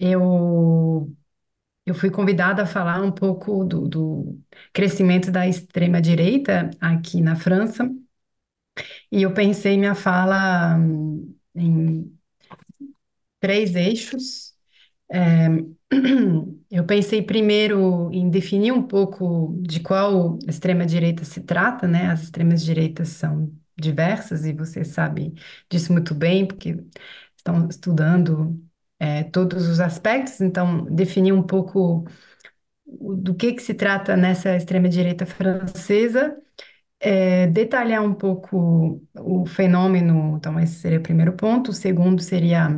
Eu, eu fui convidada a falar um pouco do, do crescimento da extrema-direita aqui na França, e eu pensei minha fala hum, em três eixos. É, eu pensei primeiro em definir um pouco de qual extrema-direita se trata, né? As extremas direitas são diversas e você sabe disso muito bem, porque estão estudando é, todos os aspectos, então definir um pouco do que, que se trata nessa extrema-direita francesa, é, detalhar um pouco o fenômeno, então esse seria o primeiro ponto, o segundo seria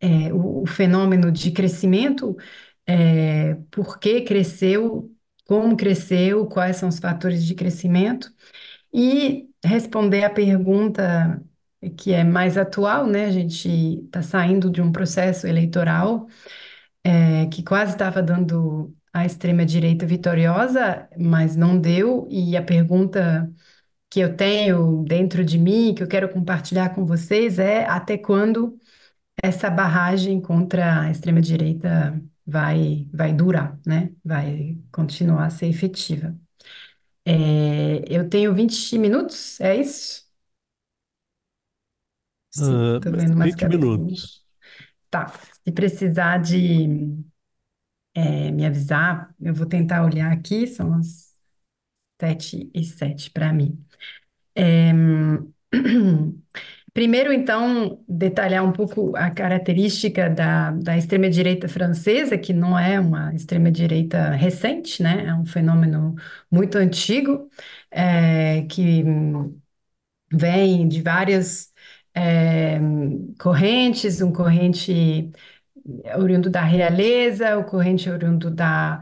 é, o, o, fenômeno de crescimento, é, por que cresceu, como cresceu, quais são os fatores de crescimento, e responder à pergunta que é mais atual, né? A gente está saindo de um processo eleitoral é, que quase estava dando a extrema-direita vitoriosa, mas não deu, e a pergunta que eu tenho dentro de mim, que eu quero compartilhar com vocês, é até quando essa barragem contra a extrema-direita vai, vai durar, né? Vai continuar a ser efetiva. É, eu tenho 20 minutos, é isso? Sim, ah, tô vendo umas 20 cabecinhas. minutos. Tá. Se precisar de é, me avisar, eu vou tentar olhar aqui, são as sete e sete para mim. É, primeiro, então, detalhar um pouco a característica da, da extrema-direita francesa, que não é uma extrema-direita recente, né? É um fenômeno muito antigo, é, que vem de várias é, correntes, um corrente oriundo da realeza, o corrente oriundo da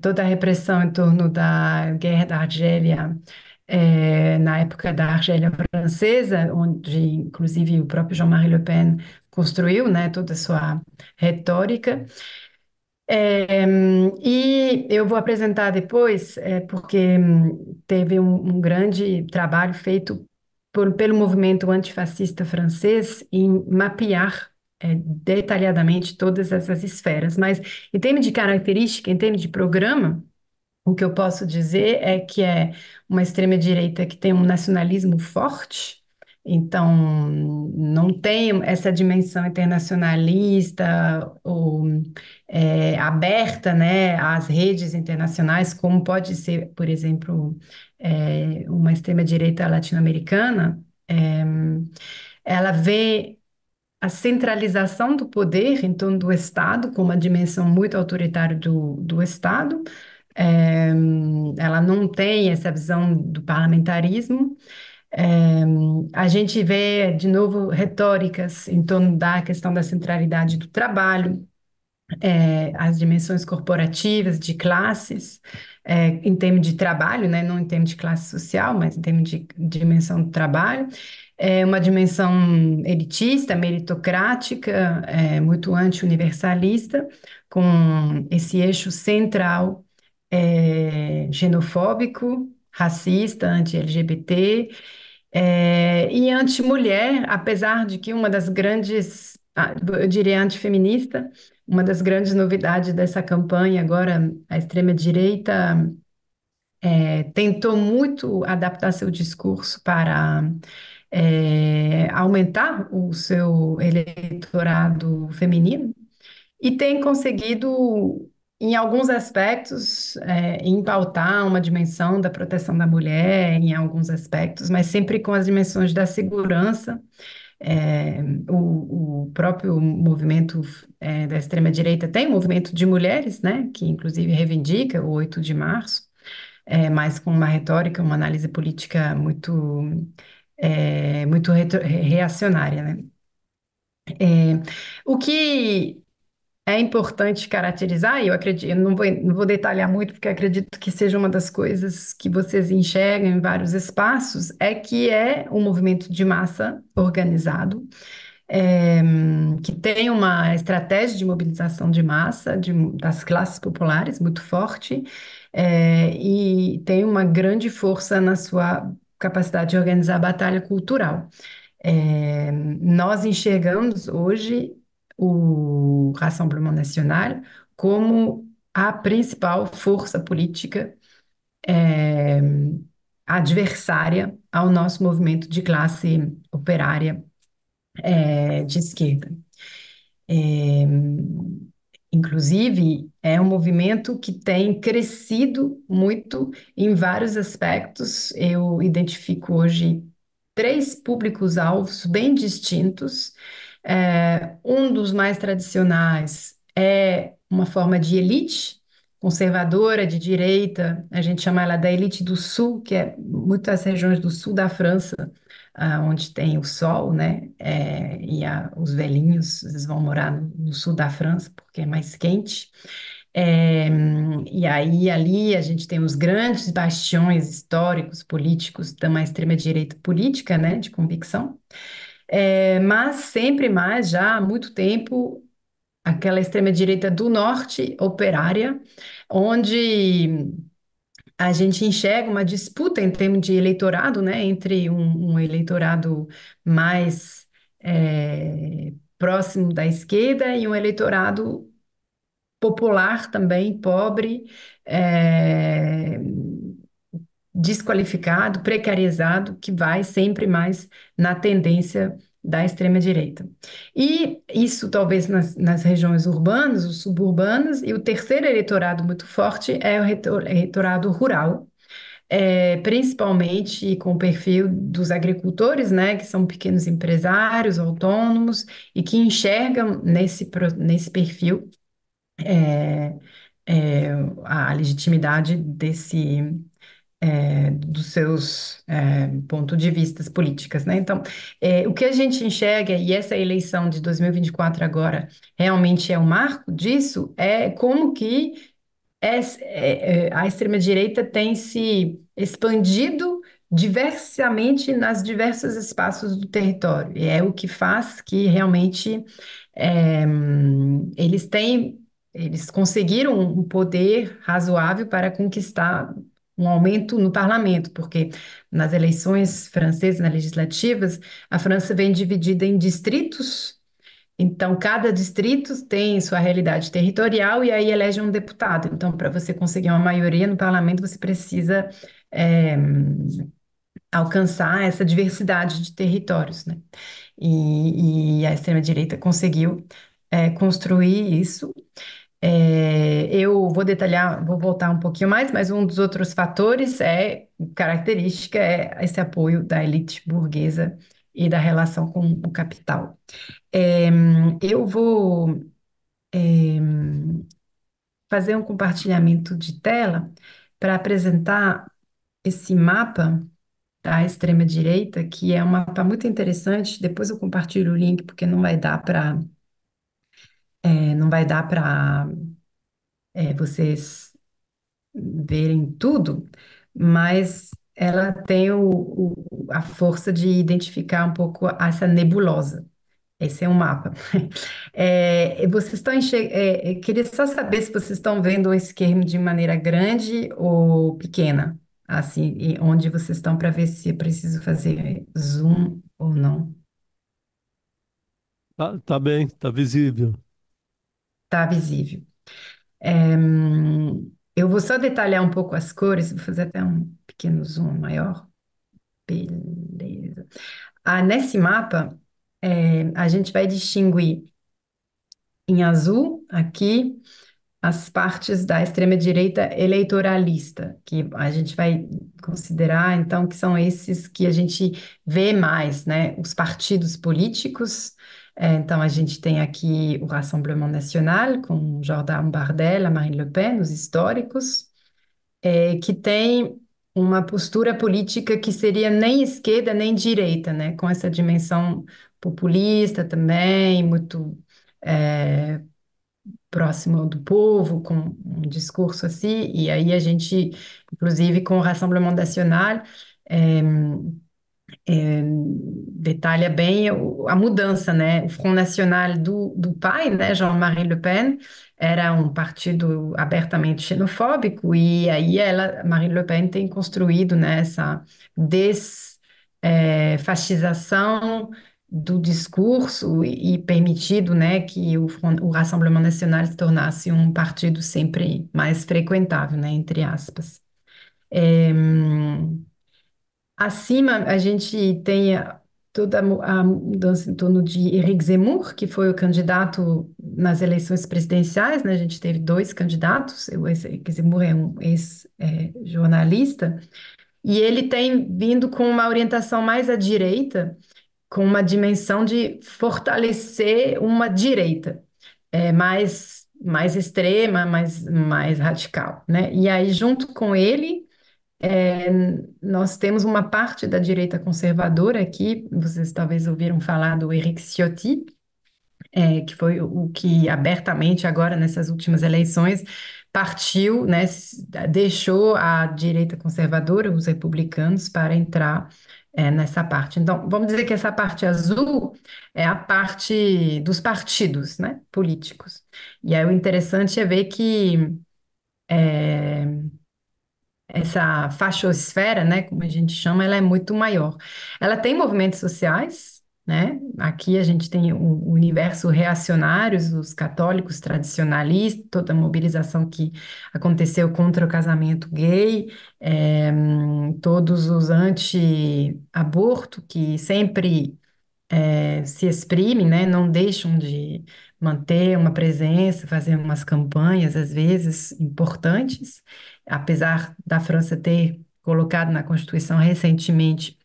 toda a repressão em torno da guerra da Argélia, é, na época da Argélia francesa, onde inclusive o próprio Jean-Marie Le Pen construiu, né, toda a sua retórica. É, e eu vou apresentar depois, é, porque hum, teve um, um, grande trabalho feito por, pelo movimento antifascista francês em mapear é, detalhadamente todas essas esferas. Mas, em termos de característica, em termos de programa, o que eu posso dizer é que é uma extrema-direita que tem um nacionalismo forte, então, não tem essa dimensão internacionalista ou é, aberta, né, às redes internacionais, como pode ser, por exemplo, é, uma extrema-direita latino-americana. É, ela vê a centralização do poder em torno do Estado, com uma dimensão muito autoritária do, do Estado. É, ela não tem essa visão do parlamentarismo. Eh, a gente vê, de novo, retóricas em torno da questão da centralidade do trabalho, é, as dimensões corporativas, de classes, é, em termos de trabalho, né? não em termos de classe social, mas em termos de, de dimensão do trabalho, é uma dimensão elitista, meritocrática, é, muito anti-universalista, com esse eixo central xenofóbico, racista, anti-LGBT, é, e anti-mulher, apesar de que uma das grandes, ah, eu diria antifeminista, uma das grandes novidades dessa campanha agora, a extrema-direita é, tentou muito adaptar seu discurso para é, aumentar o seu eleitorado feminino e tem conseguido em alguns aspectos, é, em pautar uma dimensão da proteção da mulher, em alguns aspectos, mas sempre com as dimensões da segurança. É, o, o, próprio movimento é, da extrema-direita tem um movimento de mulheres, né, que inclusive reivindica o 8 de março, é, mas com uma retórica, uma análise política muito, é, muito reacionária, né? É, o que é importante caracterizar, e eu acredito, eu não vou, não vou detalhar muito, porque acredito que seja uma das coisas que vocês enxergam em vários espaços, é que é um movimento de massa organizado, é, que tem uma estratégia de mobilização de massa de, das classes populares muito forte, é, e tem uma grande força na sua capacidade de organizar a batalha cultural. É, nós enxergamos hoje o Rassemblement National como a principal força política é, adversária ao nosso movimento de classe operária é, de esquerda. É, inclusive, é um movimento que tem crescido muito em vários aspectos. Eu identifico hoje três públicos-alvos bem distintos é, um dos mais tradicionais é uma forma de elite conservadora, de direita, a gente chama ela da elite do sul, que é muitas regiões do sul da França, ah, onde tem o sol, né? É, e a, os velhinhos, eles vão morar no, no sul da França, porque é mais quente. É, e aí, ali, a gente tem os grandes bastiões históricos, políticos, da mais extrema-direita política, né, de convicção. É, mas sempre mais, já há muito tempo, aquela extrema-direita do norte, operária, onde a gente enxerga uma disputa em termos de eleitorado, né, entre um, um eleitorado mais é, próximo da esquerda e um eleitorado popular também, pobre, é, desqualificado, precarizado, que vai sempre mais na tendência da extrema-direita. E isso, talvez, nas, nas regiões urbanas, os suburbanas, e o terceiro eleitorado muito forte é o é eleitorado rural, é, principalmente com o perfil dos agricultores, né, que são pequenos empresários, autônomos, e que enxergam nesse, nesse perfil é, é, a legitimidade desse é, dos seus é, pontos de vistas políticas, né? Então, é, o que a gente enxerga, e essa eleição de 2024 agora realmente é o um marco disso, é como que essa, é, é, a extrema-direita tem se expandido diversamente nas diversos espaços do território. E é o que faz que realmente é, eles têm eles conseguiram um poder razoável para conquistar um aumento no parlamento, porque nas eleições francesas, nas legislativas, a França vem dividida em distritos. Então, cada distrito tem sua realidade territorial e aí elege um deputado. Então, para você conseguir uma maioria no parlamento, você precisa é, alcançar essa diversidade de territórios, né? E, e a extrema-direita conseguiu é, construir isso. É, eu vou detalhar, vou voltar um pouquinho mais, mas um dos outros fatores é, característica, é esse apoio da elite burguesa e da relação com o capital. É, eu vou é, fazer um compartilhamento de tela para apresentar esse mapa da extrema-direita, que é um mapa muito interessante. Depois eu compartilho o link, porque não vai dar para é, não vai dar para é, vocês verem tudo, mas ela tem o, o- a força de identificar um pouco essa nebulosa. Esse é um mapa. É, vocês estão é, é, queria só saber se vocês estão vendo o esquema de maneira grande ou pequena, assim, e onde vocês estão para ver se preciso fazer zoom ou não. Tá, tá bem, tá visível tá visível. É, eu vou só detalhar um pouco as cores, vou fazer até um pequeno zoom maior. Beleza. Ah, nesse mapa, é, a gente vai distinguir em azul aqui as partes da extrema-direita eleitoralista, que a gente vai considerar, então, que são esses que a gente vê mais, né? Os partidos políticos é, então, a gente tem aqui o Rassemblement National, com Jordan Bardella, Marine Le Pen, os históricos, é, que tem uma postura política que seria nem esquerda nem direita, né? com essa dimensão populista também, muito é, próximo do povo, com um discurso assim, e aí a gente, inclusive com o Rassemblement National, é, é, detalha bem a mudança, né? O Front National do, do pai, né, Jean-Marie Le Pen, era um partido abertamente xenofóbico e aí ela, Marine Le Pen, tem construído, né, essa desfascização é, do discurso e, permitido, né, que o, Front, o Rassemblement National se tornasse um partido sempre mais frequentável, né, entre aspas. É, Acima, a gente tem toda a mudança em torno de Henrique Zemmour, que foi o candidato nas eleições presidenciais, né? A gente teve dois candidatos, o Henrique Zemmour é um ex-jornalista, e ele tem vindo com uma orientação mais à direita, com uma dimensão de fortalecer uma direita é, mais, mais extrema, mais, mais radical, né? E aí, junto com ele, é, nós temos uma parte da direita conservadora aqui, vocês talvez ouviram falar do Eric Ciotti, é, que foi o que abertamente agora nessas últimas eleições partiu, né, deixou a direita conservadora, os republicanos, para entrar é, nessa parte. Então, vamos dizer que essa parte azul é a parte dos partidos, né, políticos. E aí o interessante é ver que é, essa fachosfera, né, como a gente chama, ela é muito maior. Ela tem movimentos sociais, né? Aqui a gente tem o universo reacionários, os católicos tradicionalistas, toda a mobilização que aconteceu contra o casamento gay, é, todos os anti-aborto que sempre é, se exprimem, né? Não deixam de manter uma presença, fazer umas campanhas, às vezes importantes, apesar da França ter colocado na Constituição recentemente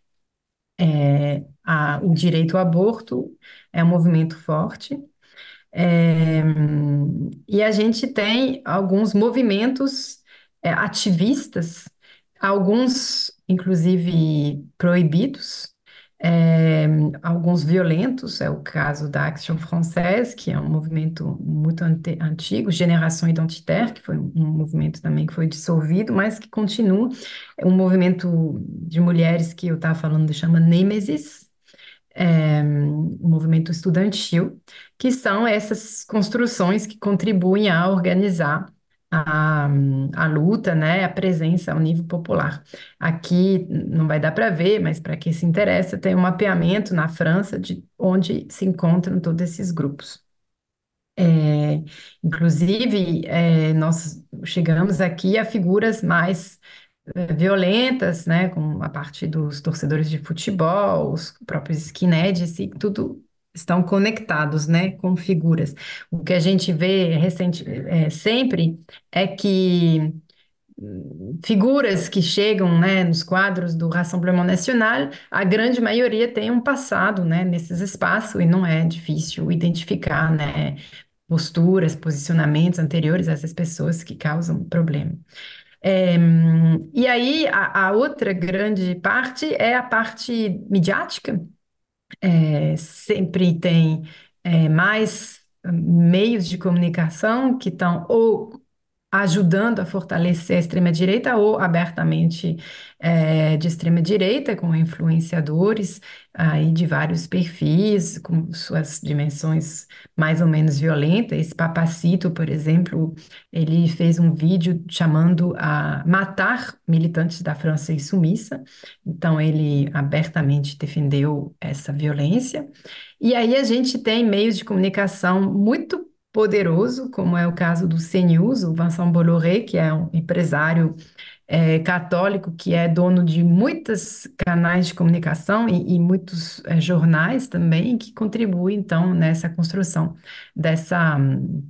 é, a, o direito ao aborto, é um movimento forte. É, e a gente tem alguns movimentos é, ativistas, alguns inclusive proibidos, é, alguns violentos, é o caso da Action Française, que é um movimento muito ante, antigo, Geração Identitaire, que foi um, movimento também que foi dissolvido, mas que continua, é um movimento de mulheres que eu estava falando, chama Nemesis, é, um movimento estudantil, que são essas construções que contribuem a organizar a, a luta, né, a presença ao nível popular. Aqui não vai dar para ver, mas para quem se interessa, tem um mapeamento na França de onde se encontram todos esses grupos. É, inclusive, é, nós chegamos aqui a figuras mais é, violentas, né, com a parte dos torcedores de futebol, os próprios skinheads, e tudo estão conectados, né, com figuras. O que a gente vê recente, é, sempre é que hum, figuras que chegam, né, nos quadros do Rassemblement National, a grande maioria tem um passado, né, nesses espaços e não é difícil identificar, né, posturas, posicionamentos anteriores a essas pessoas que causam problema. É, hum, e aí, a, a, outra grande parte é a parte midiática, é, sempre tem é, mais meios de comunicação que estão ou ajudando a fortalecer a extrema-direita ou abertamente é, de extrema-direita, com influenciadores aí de vários perfis, com suas dimensões mais ou menos violentas. Esse Papacito, por exemplo, ele fez um vídeo chamando a matar militantes da França insubmissa, então ele abertamente defendeu essa violência. E aí a gente tem meios de comunicação muito poderoso, como é o caso do CNews, o Vincent Bolloré, que é um empresário é, católico que é dono de muitos canais de comunicação e, e muitos é, jornais também, que contribui então, nessa construção dessa. Um,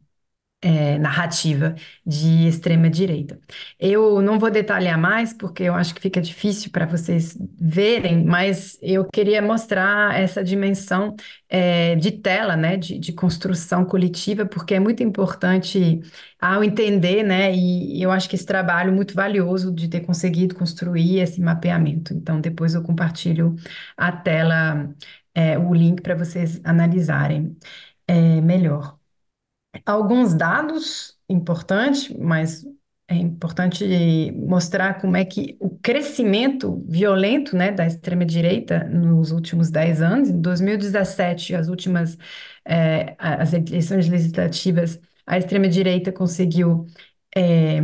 é, narrativa de extrema-direita. Eu não vou detalhar mais, porque eu acho que fica difícil para vocês verem, mas eu queria mostrar essa dimensão é, de tela, né, de, de, construção coletiva, porque é muito importante ao entender, né, e eu acho que esse trabalho muito valioso de ter conseguido construir esse mapeamento. Então, depois eu compartilho a tela, é, o link para vocês analisarem é, melhor alguns dados importantes, mas é importante mostrar como é que o crescimento violento, né, da extrema-direita nos últimos 10 anos, em 2017, as últimas é, as eleições legislativas, a extrema-direita conseguiu é,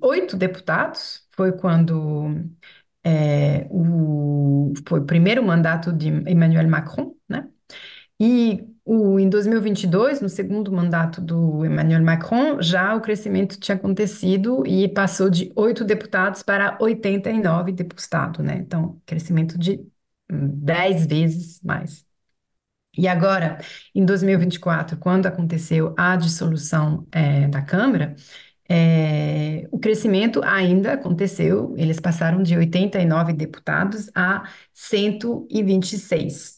oito deputados, foi quando é, o, foi o primeiro mandato de Emmanuel Macron, né? E o, em 2022, no segundo mandato do Emmanuel Macron, já o crescimento tinha acontecido e passou de oito deputados para 89 deputados, né? Então, crescimento de 10 hum, vezes mais. E agora, em 2024, quando aconteceu a dissolução é, da Câmara, é, o crescimento ainda aconteceu, eles passaram de 89 deputados a 126.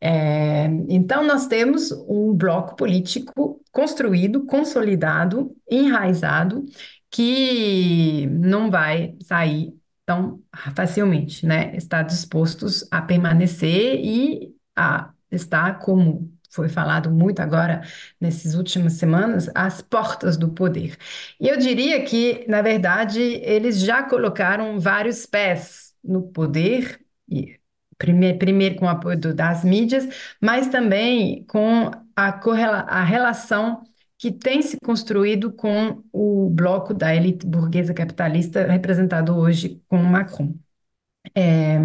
É, então, nós temos um bloco político construído, consolidado, enraizado, que não vai sair tão facilmente, né? Está dispostos a permanecer e a estar, como foi falado muito agora nessas últimas semanas, às portas do poder. E eu diria que, na verdade, eles já colocaram vários pés no poder, e primeiro, primeiro com o apoio do, das mídias, mas também com a, correla, a relação que tem se construído com o bloco da elite burguesa capitalista representado hoje com Macron. É,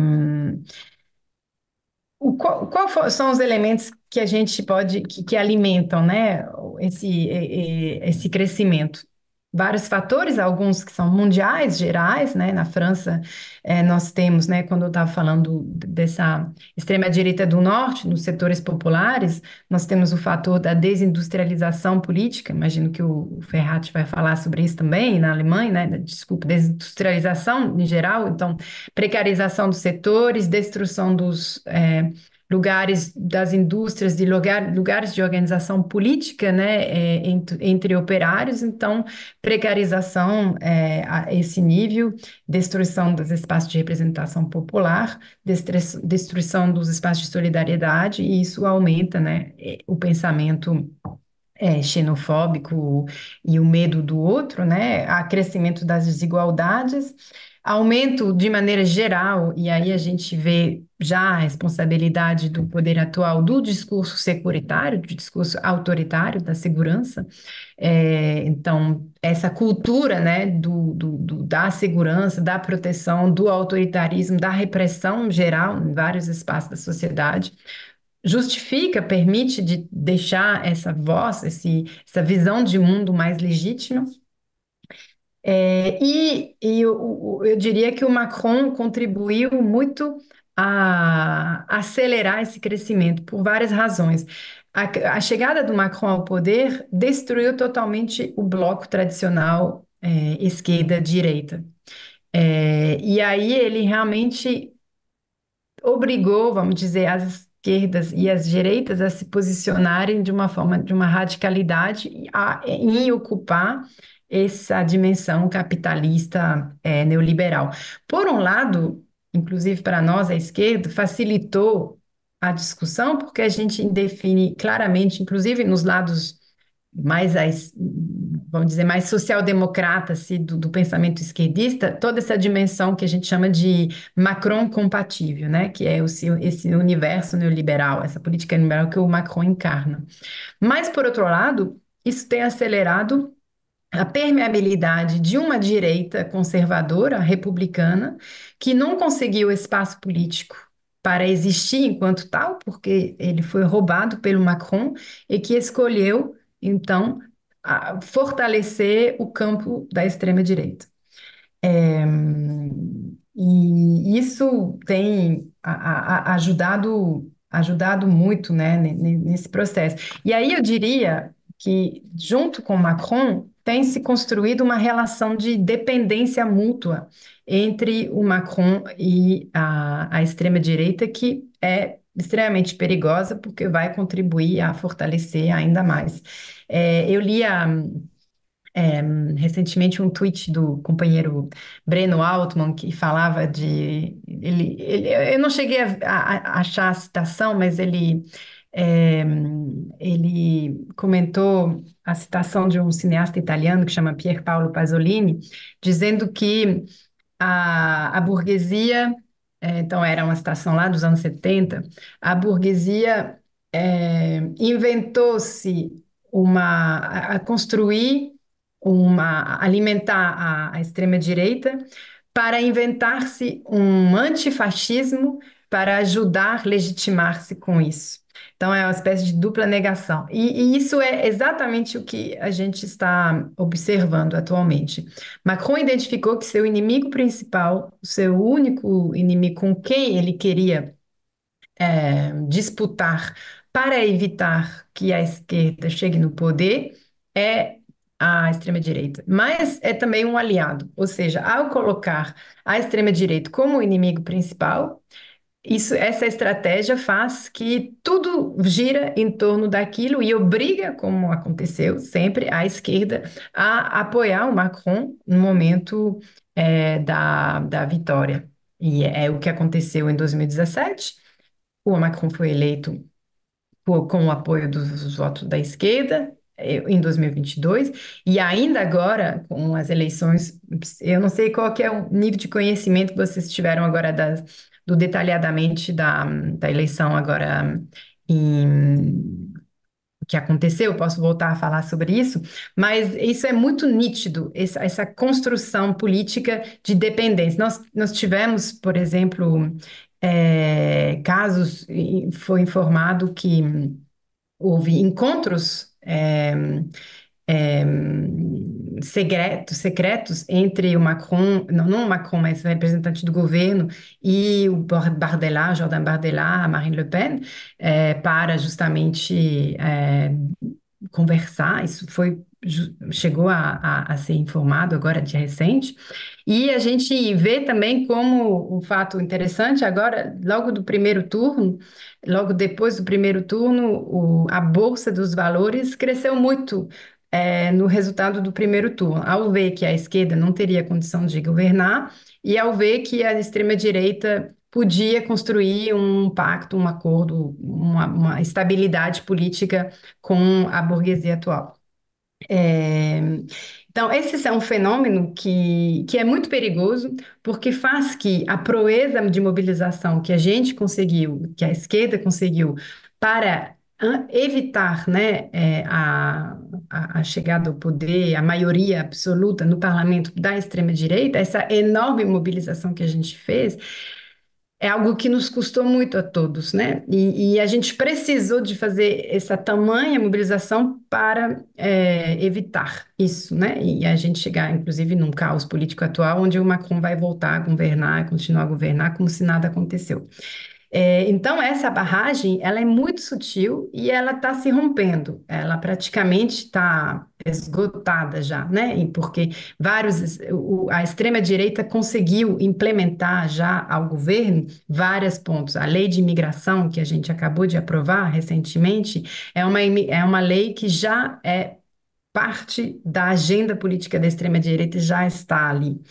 o, qual, qual for, são os elementos que a gente pode que, que alimentam, né, esse, esse crescimento? vários fatores, alguns que são mundiais, gerais, né? Na França, é, nós temos, né? Quando eu estava falando dessa extrema-direita do norte, nos setores populares, nós temos o fator da desindustrialização política. Imagino que o Ferrat vai falar sobre isso também, na Alemanha, né? Desculpa, desindustrialização em geral. Então, precarização dos setores, destruição dos, é, lugares das indústrias, de lugar, lugares de organização política, né, é, entre, entre, operários, então precarização é, a esse nível, destruição dos espaços de representação popular, destruição dos espaços de solidariedade, e isso aumenta, né, é, o pensamento é, xenofóbico e o medo do outro, né, a crescimento das desigualdades, aumento de maneira geral, e aí a gente vê já a responsabilidade do poder atual do discurso securitário, do discurso autoritário da segurança. É, então, essa cultura né, do, do, do, da segurança, da proteção, do autoritarismo, da repressão geral em vários espaços da sociedade, justifica, permite de deixar essa voz, esse, essa visão de mundo mais legítima é, e e eu, eu diria que o Macron contribuiu muito a acelerar esse crescimento por várias razões. A, a chegada do Macron ao poder destruiu totalmente o bloco tradicional é, esquerda-direita. É, e aí ele realmente obrigou, vamos dizer, as esquerdas e as direitas a se posicionarem de uma forma, de uma radicalidade a, em ocupar essa dimensão capitalista é, neoliberal. Por um lado, inclusive para nós, a esquerda, facilitou a discussão porque a gente define claramente, inclusive nos lados mais, vamos dizer, mais social-democratas do, do pensamento esquerdista, toda essa dimensão que a gente chama de Macron compatível, né? que é o, esse universo neoliberal, essa política neoliberal que o Macron encarna. Mas, por outro lado, isso tem acelerado a permeabilidade de uma direita conservadora, republicana, que não conseguiu espaço político para existir enquanto tal, porque ele foi roubado pelo Macron e que escolheu, então, fortalecer o campo da extrema-direita. É, e isso tem a, a, ajudado, ajudado muito né, nesse processo. E aí eu diria que, junto com Macron, tem se construído uma relação de dependência mútua entre o Macron e a, a extrema-direita, que é extremamente perigosa, porque vai contribuir a fortalecer ainda mais. É, eu li a, é, recentemente um tweet do companheiro Breno Altman que falava de ele, ele eu não cheguei a, a, a achar a citação, mas ele é, ele comentou a citação de um cineasta italiano que chama Pier Paolo Pasolini, dizendo que a, a burguesia, é, então era uma citação lá dos anos 70, a burguesia é, inventou-se uma a, construir uma alimentar a, a extrema-direita para inventar-se um antifascismo para ajudar legitimar-se com isso. Então, é uma espécie de dupla negação. E, e, isso é exatamente o que a gente está observando atualmente. Macron identificou que seu inimigo principal, seu único inimigo com quem ele queria é, disputar para evitar que a esquerda chegue no poder, é a extrema-direita, mas é também um aliado, ou seja, ao colocar a extrema-direita como inimigo principal, isso, essa estratégia faz que tudo gira em torno daquilo e obriga, como aconteceu sempre, a esquerda a apoiar o Macron no momento é, da, da vitória. E é, é o que aconteceu em 2017. O Macron foi eleito com o apoio dos, dos votos da esquerda eh, em 2022 e ainda agora com as eleições, eu não sei qual que é o nível de conhecimento que vocês tiveram agora das do detalhadamente da, da eleição agora em, que aconteceu, posso voltar a falar sobre isso, mas isso é muito nítido, essa, essa construção política de dependência. Nós, nós tivemos, por exemplo, é, casos, foi informado que houve encontros é, é, secretos, secretos entre o Macron, não, não o Macron, mas o representante do governo e o Bardella, Jordan Bardella, Marine Le Pen, é, para justamente é, conversar. Isso foi chegou a, a, a, ser informado agora de recente. E a gente vê também como um fato interessante agora, logo do primeiro turno, logo depois do primeiro turno, o, a Bolsa dos Valores cresceu muito é, no resultado do primeiro turno, ao ver que a esquerda não teria condição de governar e ao ver que a extrema-direita podia construir um pacto, um acordo, uma, uma estabilidade política com a burguesia atual. É, então, esse é um fenômeno que, que é muito perigoso, porque faz que a proeza de mobilização que a gente conseguiu, que a esquerda conseguiu, para evitar, né, é, a, a, chegada ao poder, a maioria absoluta no parlamento da extrema-direita, essa enorme mobilização que a gente fez, é algo que nos custou muito a todos, né? E, e a gente precisou de fazer essa tamanha mobilização para é, evitar isso, né? E a gente chegar, inclusive, num caos político atual, onde o Macron vai voltar a governar, continuar a governar, como se nada aconteceu. É, então, essa barragem, ela é muito sutil e ela está se rompendo. Ela praticamente está esgotada já, né? E porque vários, o, a extrema-direita conseguiu implementar já ao governo vários pontos. A lei de imigração, que a gente acabou de aprovar recentemente, é uma, é uma lei que já é parte da agenda política da extrema-direita já está ali.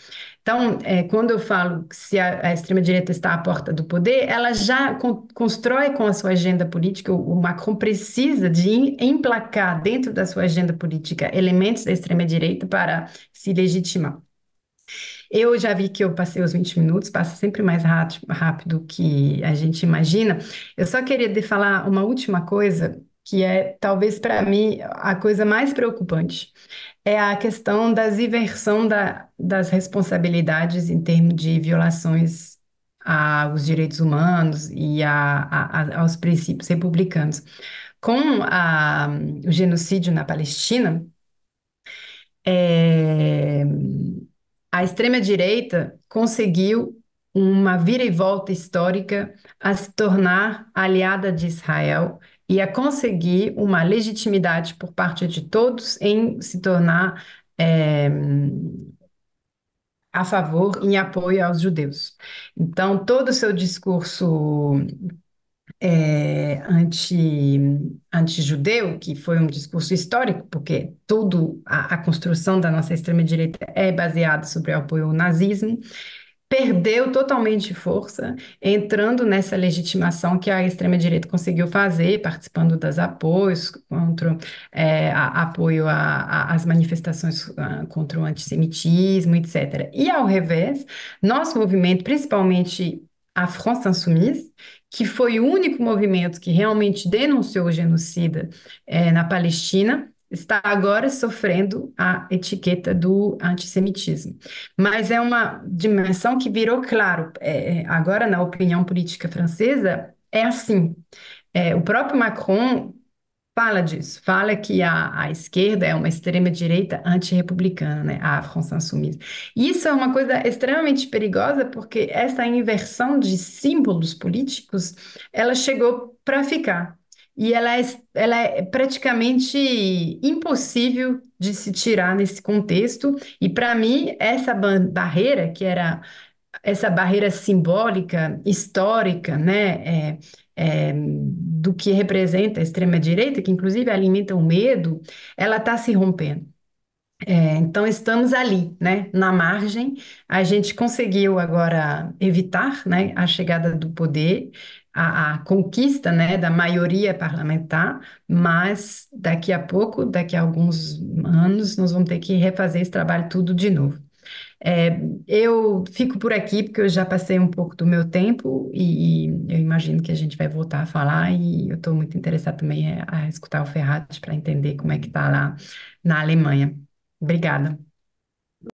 Então, é, quando eu falo se a, a extrema-direita está à porta do poder, ela já con constrói com a sua agenda política, o, o Macron precisa de emplacar dentro da sua agenda política elementos da extrema-direita para se legitimar. Eu já vi que eu passei os 20 minutos, passa sempre mais rápido que a gente imagina. Eu só queria falar uma última coisa que é talvez para mim a coisa mais preocupante, é a questão da inversão da, das responsabilidades em termos de violações aos direitos humanos e a, a, aos princípios republicanos. Com a, o genocídio na Palestina, é, a extrema-direita conseguiu uma vira e volta histórica a se tornar aliada de Israel e a conseguir uma legitimidade por parte de todos em se tornar é, a favor, em apoio aos judeus. Então, todo o seu discurso é, anti, anti-judeu, que foi um discurso histórico, porque tudo, a, a construção da nossa extrema-direita é baseada sobre o apoio ao nazismo, perdeu totalmente força, entrando nessa legitimação que a extrema-direita conseguiu fazer, participando das apoios contra é, a, apoio às manifestações a, ah, contra o antissemitismo, etc. E ao revés, nosso movimento, principalmente a France Insoumise, que foi o único movimento que realmente denunciou o genocida é, na Palestina, está agora sofrendo a etiqueta do antissemitismo. Mas é uma dimensão que virou claro, é, é, agora na opinião política francesa, é assim. É, o próprio Macron fala disso, fala que a, a esquerda é uma extrema-direita antirrepublicana, né? a France Insoumise. Isso é uma coisa extremamente perigosa, porque essa inversão de símbolos políticos, ela chegou para ficar. E ela é, ela é praticamente impossível de se tirar nesse contexto. E para mim, essa barreira, que era essa barreira simbólica, histórica, né, é, é, do que representa a extrema-direita, que inclusive alimenta o medo, ela está se rompendo. É, então estamos ali, né, na margem. A gente conseguiu agora evitar, né, a chegada do poder, a, a, conquista, né, da maioria parlamentar, mas daqui a pouco, daqui a alguns anos, nós vamos ter que refazer esse trabalho tudo de novo. É, eu fico por aqui porque eu já passei um pouco do meu tempo e, e eu imagino que a gente vai voltar a falar e eu estou muito interessada também a, é, a escutar o Ferrat para entender como é que está lá na Alemanha. Obrigada.